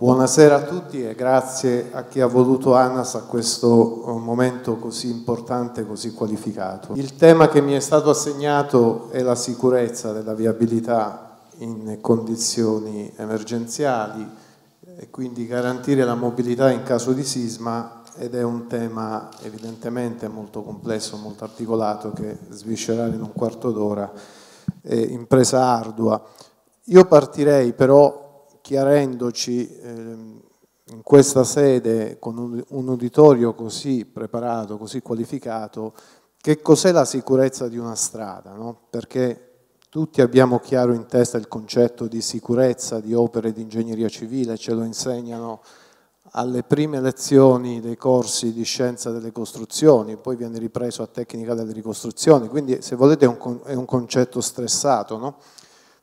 Buonasera a tutti e grazie a chi ha voluto ANAS a questo eh, momento così importante, così qualificato. Il tema che mi è stato assegnato è la sicurezza della viabilità in condizioni emergenziali e quindi garantire la mobilità in caso di sisma ed è un tema evidentemente molto complesso, molto articolato che sviscerare in un quarto d'ora è impresa ardua. Io partirei però chiarendoci ehm, in questa sede con un uditorio così preparato, così qualificato, che cos'è la sicurezza di una strada, no? perché tutti abbiamo chiaro in testa il concetto di sicurezza di opere di ingegneria civile, ce lo insegnano alle prime lezioni dei corsi di scienza delle costruzioni, poi viene ripreso a tecnica delle ricostruzioni, quindi se volete è un, concetto stressato, no?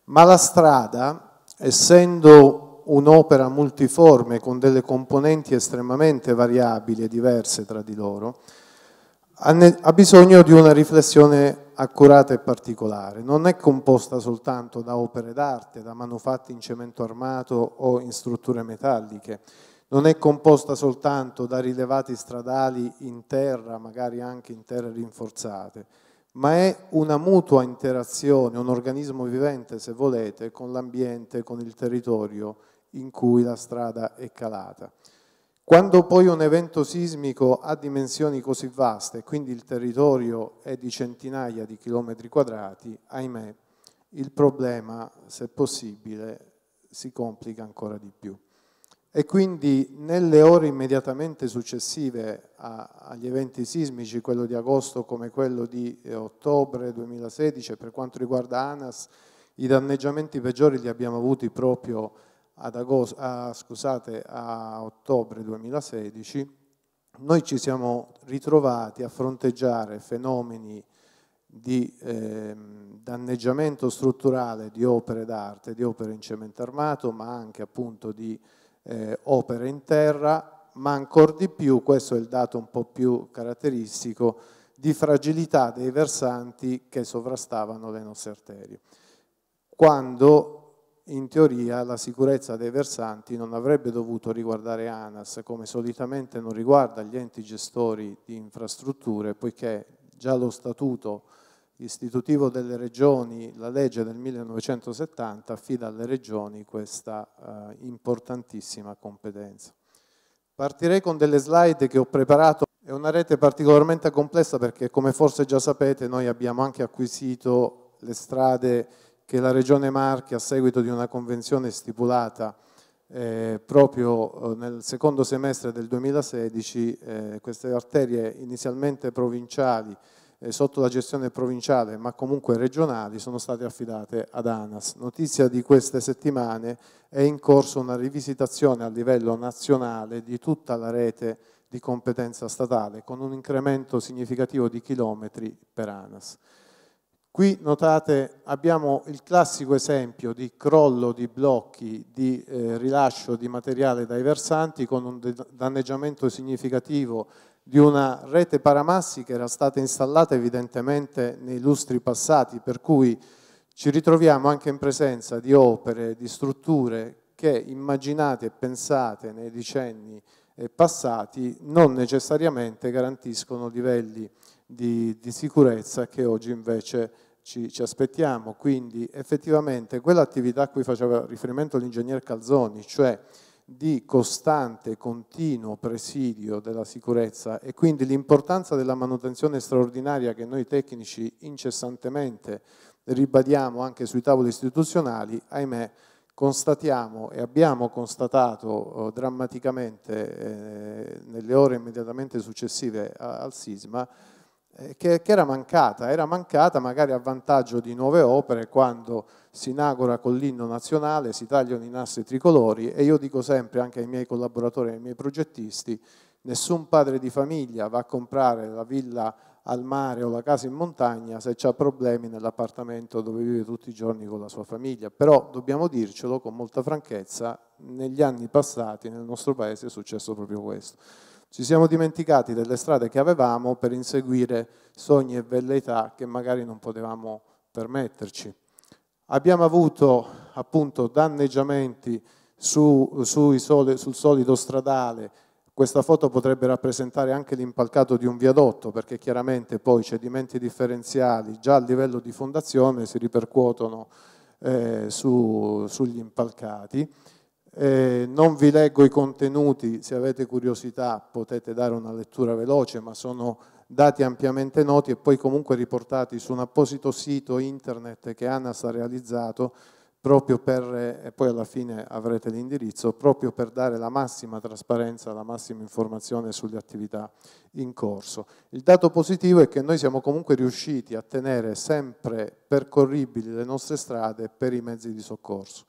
ma la strada essendo un'opera multiforme con delle componenti estremamente variabili e diverse tra di loro, ha bisogno di una riflessione accurata e particolare. Non è composta soltanto da opere d'arte, da manufatti in cemento armato o in strutture metalliche, non è composta soltanto da rilevati stradali in terra, magari anche in terre rinforzate, ma è una mutua interazione, un organismo vivente, se volete, con l'ambiente, con il territorio in cui la strada è calata. Quando poi un evento sismico ha dimensioni così vaste, quindi il territorio è di centinaia di chilometri quadrati, ahimè, il problema, se possibile, si complica ancora di più e quindi nelle ore immediatamente successive a, agli eventi sismici, quello di agosto come quello di eh, ottobre 2016, per quanto riguarda ANAS, i danneggiamenti peggiori li abbiamo avuti proprio agosto, a, scusate, a ottobre 2016, noi ci siamo ritrovati a fronteggiare fenomeni di eh, danneggiamento strutturale di opere d'arte, di opere in cemento armato, ma anche appunto di eh, opere in terra, ma ancor di più, questo è il dato un po' più caratteristico, di fragilità dei versanti che sovrastavano le nostre arterie, quando in teoria la sicurezza dei versanti non avrebbe dovuto riguardare ANAS, come solitamente non riguarda gli enti gestori di infrastrutture, poiché già lo statuto istitutivo delle regioni, la legge del 1970 affida alle regioni questa eh, importantissima competenza. Partirei con delle slide che ho preparato. È una rete particolarmente complessa perché come forse già sapete noi abbiamo anche acquisito le strade che la Regione Marche a seguito di una convenzione stipulata eh, proprio eh, nel secondo semestre del 2016, eh, queste arterie inizialmente provinciali eh, sotto la gestione provinciale ma comunque regionali sono state affidate ad ANAS. Notizia di queste settimane è in corso una rivisitazione a livello nazionale di tutta la rete di competenza statale con un incremento significativo di chilometri per ANAS. Qui notate abbiamo il classico esempio di crollo di blocchi di eh, rilascio di materiale dai versanti con un danneggiamento significativo di una rete paramassi che era stata installata evidentemente nei lustri passati, per cui ci ritroviamo anche in presenza di opere, di strutture che immaginate e pensate nei decenni passati non necessariamente garantiscono livelli di, di sicurezza che oggi invece ci, ci aspettiamo. Quindi effettivamente quell'attività a cui faceva riferimento l'ingegner Calzoni, cioè di costante continuo presidio della sicurezza e quindi l'importanza della manutenzione straordinaria che noi tecnici incessantemente ribadiamo anche sui tavoli istituzionali, ahimè constatiamo e abbiamo constatato eh, drammaticamente eh, nelle ore immediatamente successive a, al sisma eh, che, che, era mancata, era mancata magari a vantaggio di nuove opere quando si inaugura con l'inno nazionale, si tagliano i nastri tricolori e io dico sempre anche ai miei collaboratori, ai miei progettisti, nessun padre di famiglia va a comprare la villa al mare o la casa in montagna se ha problemi nell'appartamento dove vive tutti i giorni con la sua famiglia, però dobbiamo dircelo con molta franchezza, negli anni passati nel nostro paese è successo proprio questo. Ci siamo dimenticati delle strade che avevamo per inseguire sogni e velleità che magari non potevamo permetterci. Abbiamo avuto appunto danneggiamenti su, soli, sul solido stradale, questa foto potrebbe rappresentare anche l'impalcato di un viadotto, perché chiaramente poi cedimenti differenziali già a livello di fondazione si ripercuotono eh, su, sugli impalcati. Eh, non vi leggo i contenuti, se avete curiosità potete dare una lettura veloce, ma sono dati ampiamente noti e poi comunque riportati su un apposito sito internet che ANAS ha realizzato proprio per, e poi alla fine avrete l'indirizzo, proprio per dare la massima trasparenza, la massima informazione sulle attività in corso. Il dato positivo è che noi siamo comunque riusciti a tenere sempre percorribili le nostre strade per i mezzi di soccorso.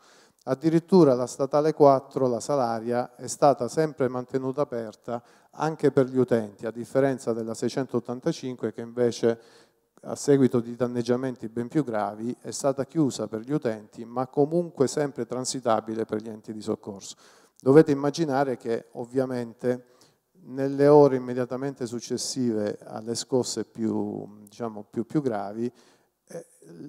Addirittura la statale 4, la salaria, è stata sempre mantenuta aperta anche per gli utenti, a differenza della 685 che invece a seguito di danneggiamenti ben più gravi è stata chiusa per gli utenti ma comunque sempre transitabile per gli enti di soccorso. Dovete immaginare che ovviamente nelle ore immediatamente successive alle scosse più, diciamo, più, più gravi eh,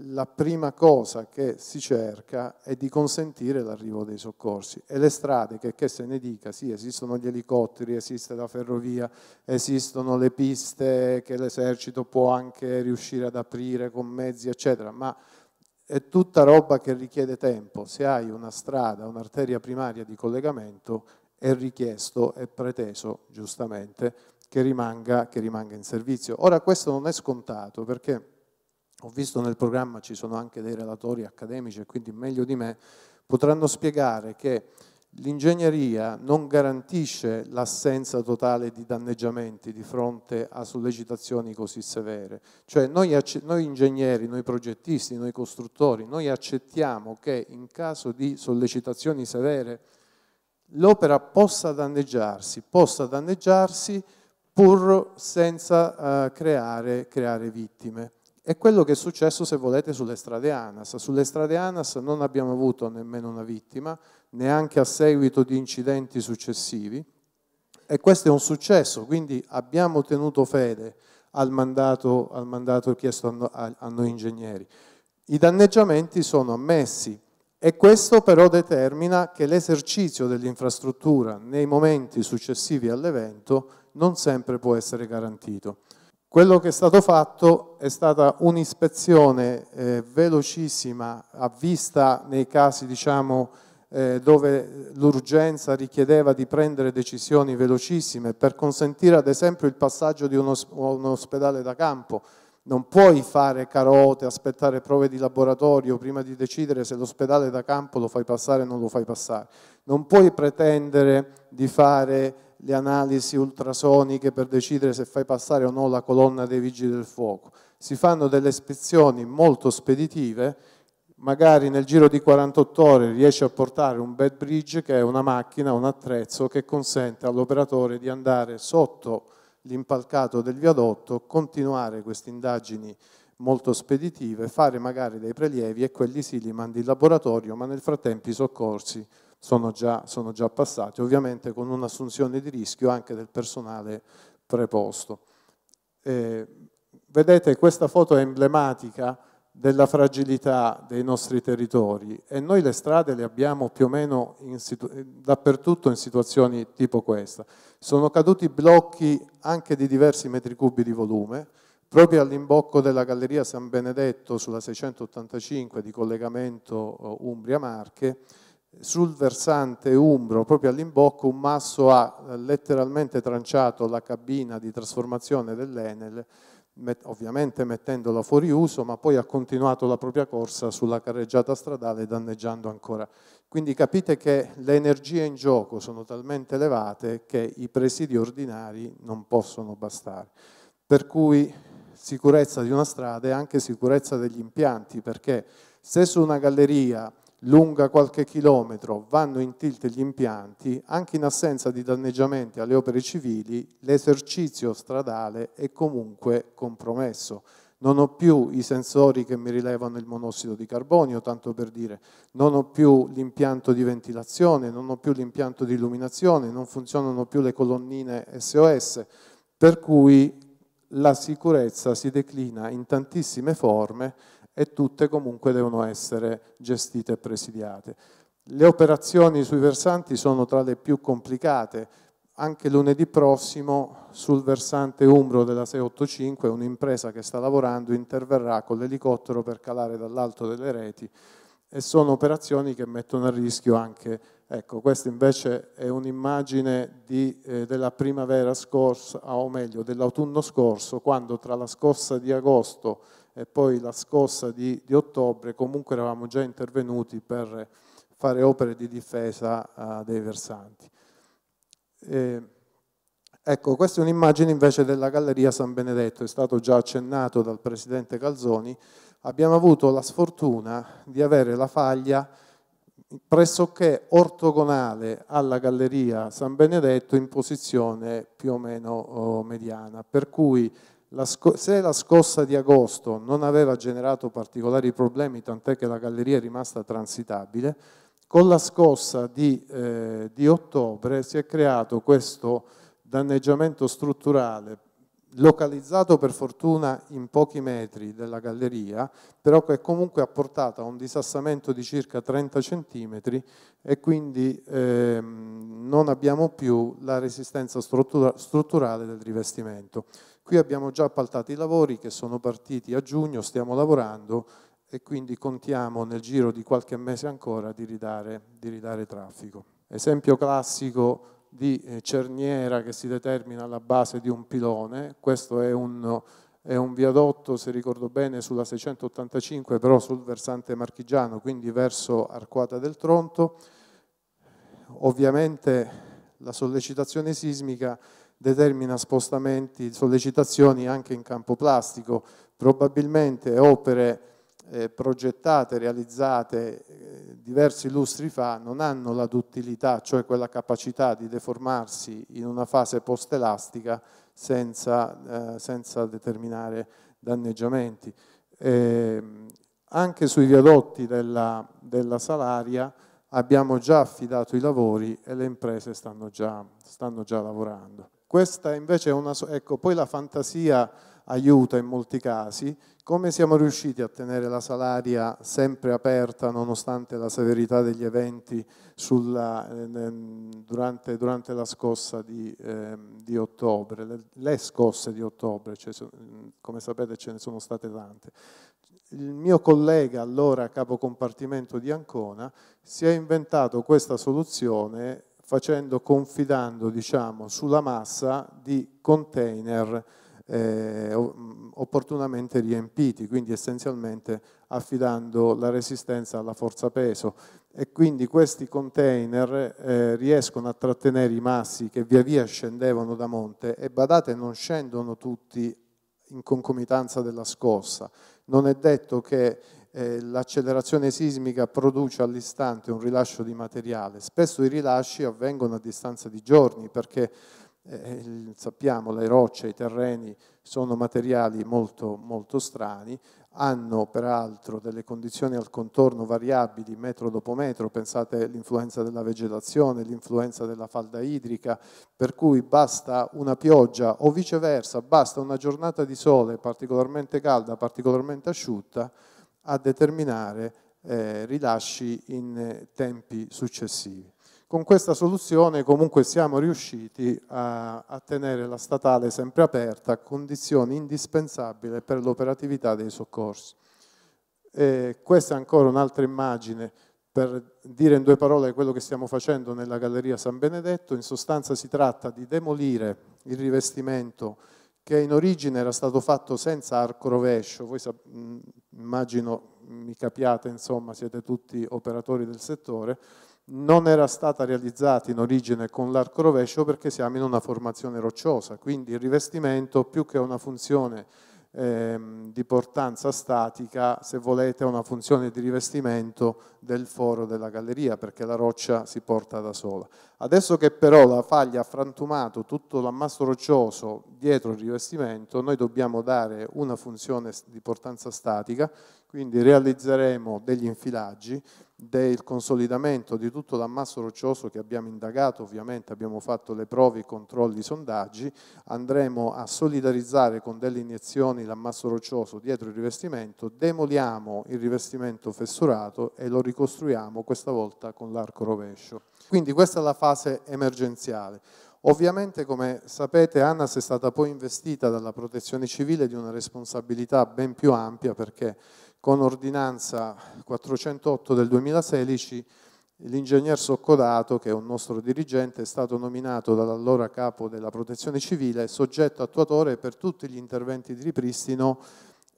la prima cosa che si cerca è di consentire l'arrivo dei soccorsi e le strade, che, che, se ne dica, sì esistono gli elicotteri, esiste la ferrovia, esistono le piste che l'esercito può anche riuscire ad aprire con mezzi eccetera, ma è tutta roba che richiede tempo, se hai una strada, un'arteria primaria di collegamento è richiesto, è preteso giustamente che rimanga, che rimanga in servizio. Ora questo non è scontato perché ho visto nel programma ci sono anche dei relatori accademici e quindi meglio di me, potranno spiegare che l'ingegneria non garantisce l'assenza totale di danneggiamenti di fronte a sollecitazioni così severe. Cioè noi, noi ingegneri, noi progettisti, noi costruttori, noi accettiamo che in caso di sollecitazioni severe l'opera possa danneggiarsi, possa danneggiarsi pur senza eh, creare, creare vittime. È quello che è successo, se volete, sulle strade ANAS. Sulle strade ANAS non abbiamo avuto nemmeno una vittima, neanche a seguito di incidenti successivi. E questo è un successo, quindi abbiamo tenuto fede al mandato, al mandato chiesto a, no, a, a noi ingegneri. I danneggiamenti sono ammessi e questo però determina che l'esercizio dell'infrastruttura nei momenti successivi all'evento non sempre può essere garantito. Quello che è stato fatto è stata un'ispezione eh, velocissima a vista nei casi diciamo, eh, dove l'urgenza richiedeva di prendere decisioni velocissime per consentire ad esempio il passaggio di uno, un ospedale da campo. Non puoi fare carote, aspettare prove di laboratorio prima di decidere se l'ospedale da campo lo fai passare o non lo fai passare. Non puoi pretendere di fare le analisi ultrasoniche per decidere se fai passare o no la colonna dei vigili del fuoco. Si fanno delle ispezioni molto speditive, magari nel giro di 48 ore riesci a portare un bed bridge che è una macchina, un attrezzo che consente all'operatore di andare sotto l'impalcato del viadotto, continuare queste indagini molto speditive, fare magari dei prelievi e quelli sì li mandi in laboratorio, ma nel frattempo i soccorsi sono già, sono già passati, ovviamente con un'assunzione di rischio anche del personale preposto. Eh, vedete, questa foto è emblematica della fragilità dei nostri territori e noi le strade le abbiamo più o meno in dappertutto in situazioni tipo questa. Sono caduti blocchi anche di diversi metri cubi di volume, proprio all'imbocco della Galleria San Benedetto sulla 685 di collegamento eh, Umbria-Marche, sul versante umbro, proprio all'imbocco, un masso ha letteralmente tranciato la cabina di trasformazione dell'Enel, ovviamente mettendola fuori uso, ma poi ha continuato la propria corsa sulla carreggiata stradale danneggiando ancora. Quindi capite che le energie in gioco sono talmente elevate che i presidi ordinari non possono bastare. Per cui sicurezza di una strada è anche sicurezza degli impianti, perché se su una galleria lunga qualche chilometro, vanno in tilt gli impianti, anche in assenza di danneggiamenti alle opere civili, l'esercizio stradale è comunque compromesso. Non ho più i sensori che mi rilevano il monossido di carbonio, tanto per dire, non ho più l'impianto di ventilazione, non ho più l'impianto di illuminazione, non funzionano più le colonnine SOS, per cui la sicurezza si declina in tantissime forme e tutte comunque devono essere gestite e presidiate. Le operazioni sui versanti sono tra le più complicate, anche lunedì prossimo sul versante Umbro della 685 un'impresa che sta lavorando interverrà con l'elicottero per calare dall'alto delle reti e sono operazioni che mettono a rischio anche, ecco questa invece è un'immagine eh, della primavera scorsa, o meglio dell'autunno scorso, quando tra la scorsa di agosto e poi la scossa di, di ottobre comunque eravamo già intervenuti per fare opere di difesa uh, dei versanti. E, ecco, questa è un'immagine invece della Galleria San Benedetto, è stato già accennato dal Presidente Calzoni, abbiamo avuto la sfortuna di avere la faglia pressoché ortogonale alla Galleria San Benedetto in posizione più o meno oh, mediana, per cui la se la scossa di agosto non aveva generato particolari problemi, tant'è che la galleria è rimasta transitabile, con la scossa di, eh, di ottobre si è creato questo danneggiamento strutturale localizzato per fortuna in pochi metri della galleria, però che comunque ha portato a un disassamento di circa 30 cm e quindi ehm, non abbiamo più la resistenza struttura strutturale del rivestimento. Qui abbiamo già appaltato i lavori che sono partiti a giugno, stiamo lavorando e quindi contiamo nel giro di qualche mese ancora di ridare, di ridare traffico. Esempio classico di eh, cerniera che si determina alla base di un pilone, questo è un, è un, viadotto, se ricordo bene, sulla 685, però sul versante marchigiano, quindi verso Arquata del Tronto. Ovviamente la sollecitazione sismica determina spostamenti, sollecitazioni anche in campo plastico, probabilmente opere eh, progettate, realizzate eh, diversi lustri fa non hanno la duttilità, cioè quella capacità di deformarsi in una fase post-elastica senza, eh, senza, determinare danneggiamenti. Ehm, anche sui viadotti della, della Salaria abbiamo già affidato i lavori e le imprese stanno già, stanno già lavorando. Questa invece è una... Ecco, poi la fantasia aiuta in molti casi. Come siamo riusciti a tenere la salaria sempre aperta nonostante la severità degli eventi sulla, ehm, ehm, durante, durante, la scossa di, eh, di ottobre, le, le, scosse di ottobre, cioè, come sapete ce ne sono state tante. Il mio collega, allora capo compartimento di Ancona, si è inventato questa soluzione facendo, confidando diciamo, sulla massa di container eh, mm, opportunamente riempiti, quindi essenzialmente affidando la resistenza alla forza peso e quindi questi container eh, riescono a trattenere i massi che via via scendevano da monte e badate non scendono tutti in concomitanza della scossa, non è detto che eh, l'accelerazione sismica produce all'istante un rilascio di materiale. Spesso i rilasci avvengono a distanza di giorni perché eh, sappiamo le rocce, i terreni sono materiali molto, molto strani, hanno peraltro delle condizioni al contorno variabili metro dopo metro, pensate all'influenza della vegetazione, l'influenza della falda idrica, per cui basta una pioggia o viceversa, basta una giornata di sole particolarmente calda, particolarmente asciutta a determinare eh, rilasci in eh, tempi successivi. Con questa soluzione comunque siamo riusciti a, a tenere la statale sempre aperta, condizione indispensabile per l'operatività dei soccorsi. E questa è ancora un'altra immagine per dire in due parole quello che stiamo facendo nella Galleria San Benedetto. In sostanza si tratta di demolire il rivestimento che in origine era stato fatto senza arco rovescio, voi mm, immagino mi capiate, insomma, siete tutti operatori del settore, non era stata realizzata in origine con l'arco rovescio perché siamo in una formazione rocciosa, quindi il rivestimento più che una funzione ehm, di portanza statica, se volete, una funzione di rivestimento del foro della galleria, perché la roccia si porta da sola. Adesso che però la faglia ha frantumato tutto l'ammasso roccioso dietro il rivestimento, noi dobbiamo dare una funzione di portanza statica, quindi realizzeremo degli infilaggi del consolidamento di tutto l'ammasso roccioso che abbiamo indagato, ovviamente abbiamo fatto le prove, i controlli, i sondaggi, andremo a solidarizzare con delle iniezioni l'ammasso roccioso dietro il rivestimento, demoliamo il rivestimento fessurato e lo ricostruiamo questa volta con l'arco rovescio. Quindi questa è la fase emergenziale. Ovviamente, come sapete, ANAS è stata poi investita dalla protezione civile di una responsabilità ben più ampia perché con ordinanza 408 del 2016 l'ingegner Soccodato, che è un nostro dirigente, è stato nominato dall'allora capo della protezione civile soggetto attuatore per tutti gli interventi di ripristino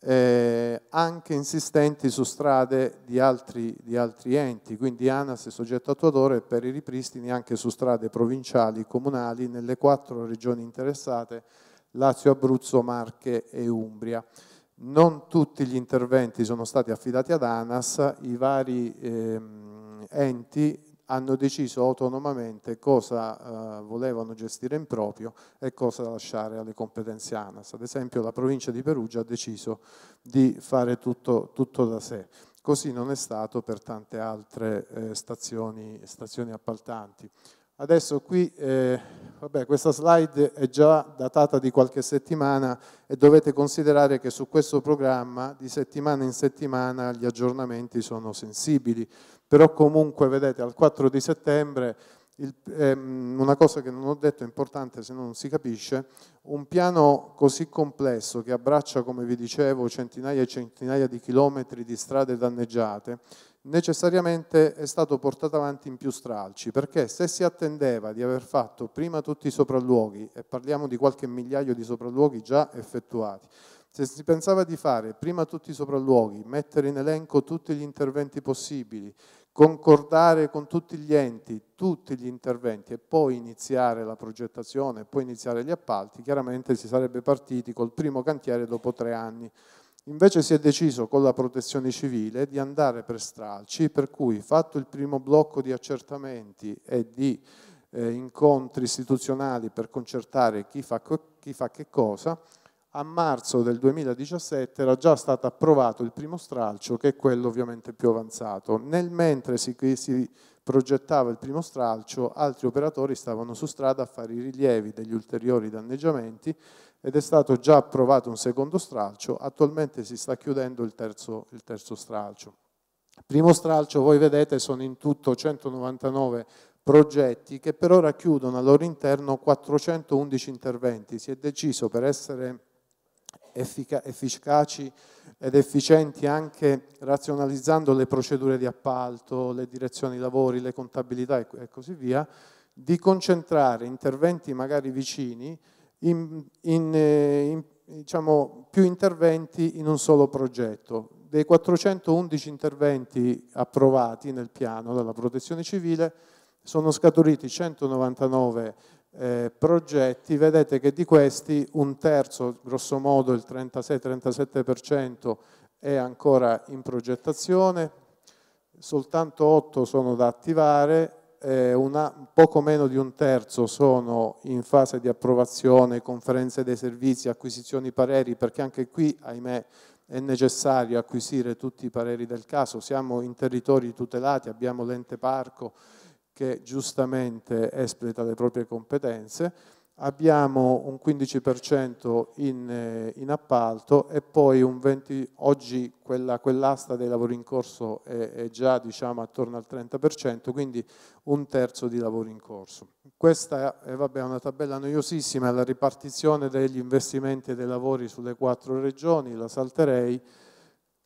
eh, anche insistenti su strade di altri, di altri, enti, quindi ANAS è soggetto attuatore per i ripristini anche su strade provinciali, comunali, nelle quattro regioni interessate, Lazio, Abruzzo, Marche e Umbria non tutti gli interventi sono stati affidati ad ANAS, i vari ehm, enti hanno deciso autonomamente cosa eh, volevano gestire in proprio e cosa lasciare alle competenze ANAS. Ad esempio la provincia di Perugia ha deciso di fare tutto, tutto da sé. Così non è stato per tante altre eh, stazioni, stazioni appaltanti. Adesso qui, eh, vabbè, questa slide è già datata di qualche settimana e dovete considerare che su questo programma di settimana in settimana gli aggiornamenti sono sensibili, però comunque vedete al 4 di settembre il, ehm, una cosa che non ho detto è importante se no non si capisce, un piano così complesso che abbraccia, come vi dicevo, centinaia e centinaia di chilometri di strade danneggiate, necessariamente è stato portato avanti in più stralci, perché se si attendeva di aver fatto prima tutti i sopralluoghi, e parliamo di qualche migliaio di sopralluoghi già effettuati, se si pensava di fare prima tutti i sopralluoghi, mettere in elenco tutti gli interventi possibili, concordare con tutti gli enti, tutti gli interventi e poi iniziare la progettazione, poi iniziare gli appalti, chiaramente si sarebbe partiti col primo cantiere dopo tre anni Invece si è deciso con la protezione civile di andare per stralci, per cui fatto il primo blocco di accertamenti e di eh, incontri istituzionali per concertare chi fa, chi fa che cosa, a marzo del 2017 era già stato approvato il primo stralcio, che è quello ovviamente più avanzato. Nel mentre si, si, progettava il primo stralcio, altri operatori stavano su strada a fare i rilievi degli ulteriori danneggiamenti ed è stato già approvato un secondo stralcio, attualmente si sta chiudendo il terzo, il terzo stralcio. Primo stralcio, voi vedete, sono in tutto 199 progetti che per ora chiudono al loro interno 411 interventi. Si è deciso per essere efficaci ed efficienti anche razionalizzando le procedure di appalto, le direzioni lavori, le contabilità e così via, di concentrare interventi magari vicini in, in, eh, in, diciamo, più interventi in un solo progetto. Dei 411 interventi approvati nel piano della protezione civile sono scaturiti 199 eh, progetti, vedete che di questi un terzo, grosso modo il 36-37% è ancora in progettazione, soltanto 8 sono da attivare eh, una, poco meno di un terzo sono in fase di approvazione, conferenze dei servizi, acquisizioni pareri, perché anche qui, ahimè, è necessario acquisire tutti i pareri del caso. Siamo in territori tutelati, abbiamo l'ente parco che giustamente espleta le proprie competenze abbiamo un 15% in, eh, in, appalto e poi un 20%, oggi quell'asta quell dei lavori in corso è, è già diciamo, attorno al 30%, quindi un terzo di lavori in corso. Questa eh, è, vabbè, una tabella noiosissima, la ripartizione degli investimenti e dei lavori sulle quattro regioni, la salterei,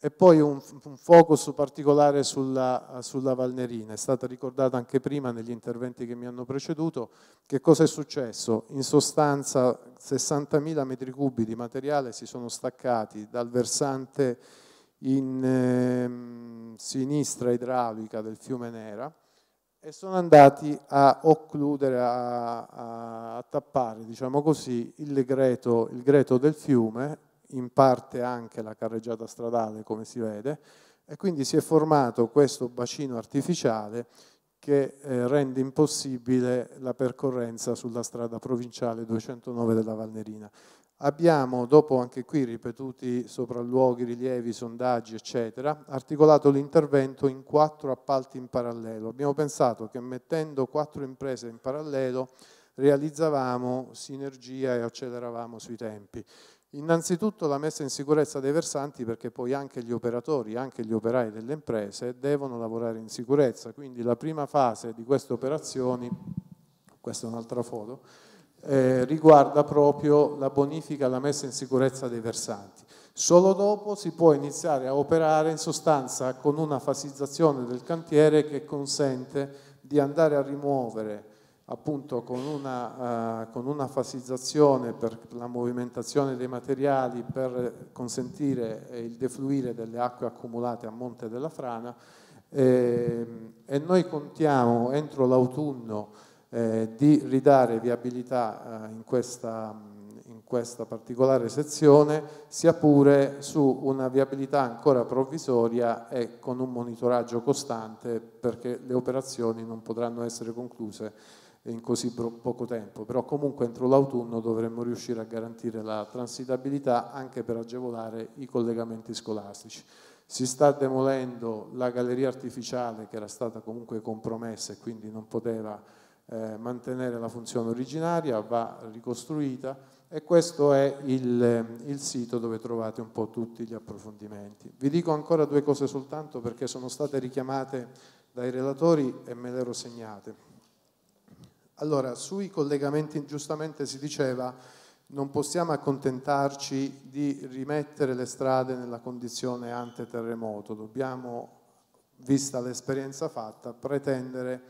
e poi un, un focus particolare sulla, sulla Valnerina, è stata ricordata anche prima negli interventi che mi hanno preceduto, che cosa è successo? In sostanza 60.000 metri cubi di materiale si sono staccati dal versante in eh, sinistra idraulica del fiume Nera e sono andati a occludere, a, a, a tappare, diciamo così, il greto, il greto del fiume in parte anche la carreggiata stradale, come si vede, e quindi si è formato questo bacino artificiale che eh, rende impossibile la percorrenza sulla strada provinciale 209 della Valnerina. Abbiamo, dopo anche qui ripetuti sopralluoghi, rilievi, sondaggi, eccetera, articolato l'intervento in quattro appalti in parallelo. Abbiamo pensato che mettendo quattro imprese in parallelo realizzavamo sinergia e acceleravamo sui tempi. Innanzitutto la messa in sicurezza dei versanti perché poi anche gli operatori, anche gli operai delle imprese devono lavorare in sicurezza, quindi la prima fase di queste operazioni, questa è un'altra foto, eh, riguarda proprio la bonifica, la messa in sicurezza dei versanti. Solo dopo si può iniziare a operare in sostanza con una fasizzazione del cantiere che consente di andare a rimuovere appunto con una, uh, con una fasizzazione per la movimentazione dei materiali per consentire il defluire delle acque accumulate a monte della frana eh, e noi contiamo entro l'autunno eh, di ridare viabilità eh, in, questa, in questa particolare sezione sia pure su una viabilità ancora provvisoria e con un monitoraggio costante perché le operazioni non potranno essere concluse in così poco tempo, però comunque entro l'autunno dovremmo riuscire a garantire la transitabilità anche per agevolare i collegamenti scolastici. Si sta demolendo la galleria artificiale che era stata comunque compromessa e quindi non poteva eh, mantenere la funzione originaria, va ricostruita e questo è il, ehm, il sito dove trovate un po' tutti gli approfondimenti. Vi dico ancora due cose soltanto perché sono state richiamate dai relatori e me le ero segnate. Allora, sui collegamenti giustamente si diceva non possiamo accontentarci di rimettere le strade nella condizione ante terremoto, dobbiamo, vista l'esperienza fatta, pretendere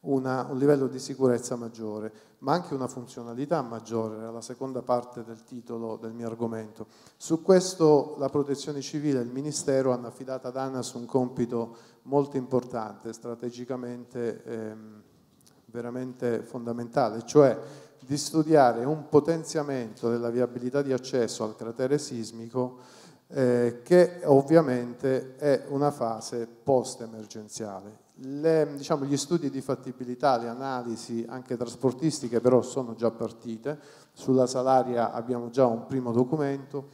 una, un livello di sicurezza maggiore, ma anche una funzionalità maggiore, era la seconda parte del titolo del mio argomento. Su questo la protezione civile e il Ministero hanno affidato ad ANAS un compito molto importante, strategicamente... Ehm, veramente fondamentale, cioè di studiare un potenziamento della viabilità di accesso al cratere sismico eh, che ovviamente è una fase post-emergenziale. Diciamo, gli studi di fattibilità, le analisi anche trasportistiche però sono già partite, sulla salaria abbiamo già un primo documento,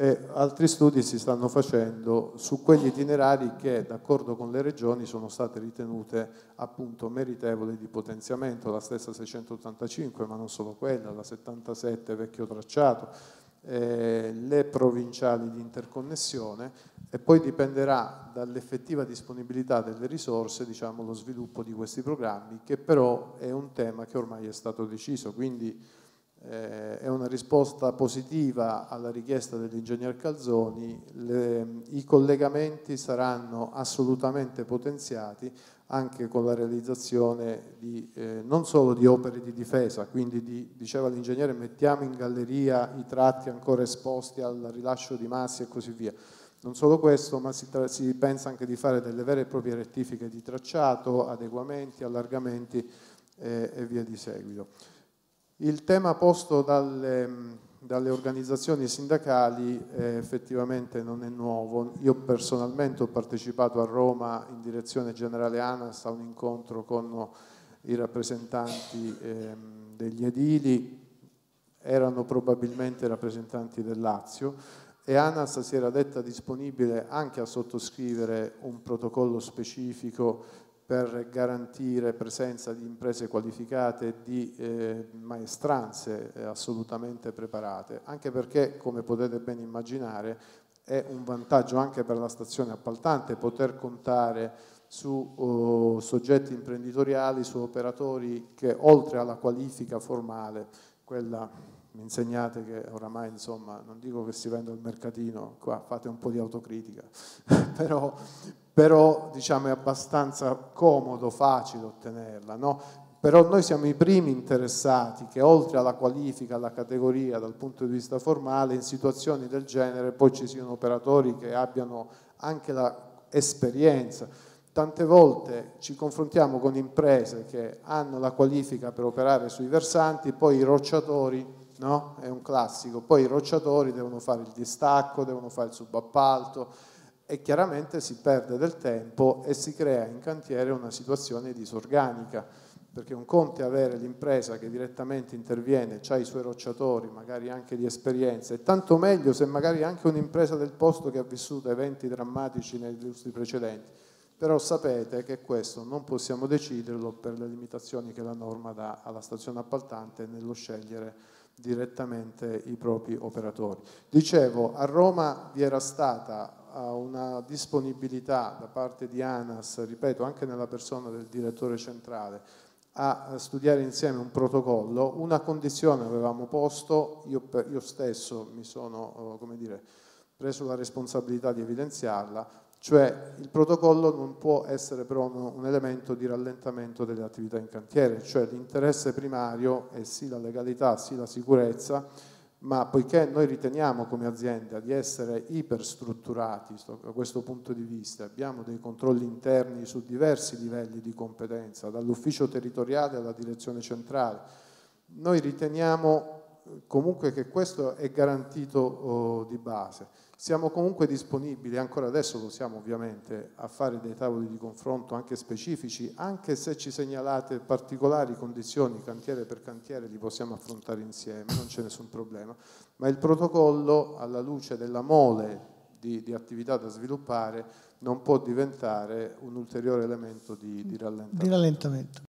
e altri studi si stanno facendo su quegli itinerari che d'accordo con le regioni sono state ritenute appunto meritevoli di potenziamento, la stessa 685 ma non solo quella, la 77 vecchio tracciato, eh, le provinciali di interconnessione e poi dipenderà dall'effettiva disponibilità delle risorse diciamo, lo sviluppo di questi programmi che però è un tema che ormai è stato deciso quindi eh, è una risposta positiva alla richiesta dell'ingegner Calzoni, le, i collegamenti saranno assolutamente potenziati anche con la realizzazione di, eh, non solo di opere di difesa, quindi di, diceva l'ingegnere mettiamo in galleria i tratti ancora esposti al rilascio di massi e così via, non solo questo, ma si, si, pensa anche di fare delle vere e proprie rettifiche di tracciato, adeguamenti, allargamenti eh, e via di seguito. Il tema posto dalle, dalle organizzazioni sindacali eh, effettivamente non è nuovo. Io personalmente ho partecipato a Roma in direzione generale ANAS a un incontro con i rappresentanti eh, degli edili, erano probabilmente rappresentanti del Lazio e ANAS si era detta disponibile anche a sottoscrivere un protocollo specifico per garantire presenza di imprese qualificate di eh, maestranze eh, assolutamente preparate, anche perché, come potete ben immaginare, è un vantaggio anche per la stazione appaltante poter contare su oh, soggetti imprenditoriali, su operatori che oltre alla qualifica formale, quella mi insegnate che oramai insomma non dico che si vende al mercatino, qua fate un po' di autocritica, però, però diciamo, è abbastanza comodo, facile ottenerla. No? Però noi siamo i primi interessati che oltre alla qualifica, alla categoria dal punto di vista formale, in situazioni del genere poi ci siano operatori che abbiano anche l'esperienza. Tante volte ci confrontiamo con imprese che hanno la qualifica per operare sui versanti, poi i rocciatori no? È un classico. Poi i rocciatori devono fare il distacco, devono fare il subappalto e chiaramente si perde del tempo e si crea in cantiere una situazione disorganica, perché un conto è avere l'impresa che direttamente interviene, ha i suoi rocciatori, magari anche di esperienza, e tanto meglio se magari anche un'impresa del posto che ha vissuto eventi drammatici nei lustri precedenti. Però sapete che questo non possiamo deciderlo per le limitazioni che la norma dà alla stazione appaltante nello scegliere direttamente i propri operatori. Dicevo, a Roma vi era stata a una disponibilità da parte di ANAS, ripeto anche nella persona del direttore centrale, a studiare insieme un protocollo, una condizione avevamo posto, io, io stesso mi sono eh, dire, preso la responsabilità di evidenziarla, cioè il protocollo non può essere però un elemento di rallentamento delle attività in cantiere, cioè l'interesse primario è sì la legalità, sì la sicurezza, ma poiché noi riteniamo come azienda di essere iperstrutturati da questo punto di vista, abbiamo dei controlli interni su diversi livelli di competenza, dall'ufficio territoriale alla direzione centrale, noi riteniamo eh, comunque che questo è garantito oh, di base. Siamo comunque disponibili, ancora adesso lo siamo ovviamente, a fare dei tavoli di confronto anche specifici, anche se ci segnalate particolari condizioni, cantiere per cantiere, li possiamo affrontare insieme, non c'è nessun problema. Ma il protocollo, alla luce della mole di, di attività da sviluppare, non può diventare un ulteriore elemento di, di rallentamento. Di rallentamento.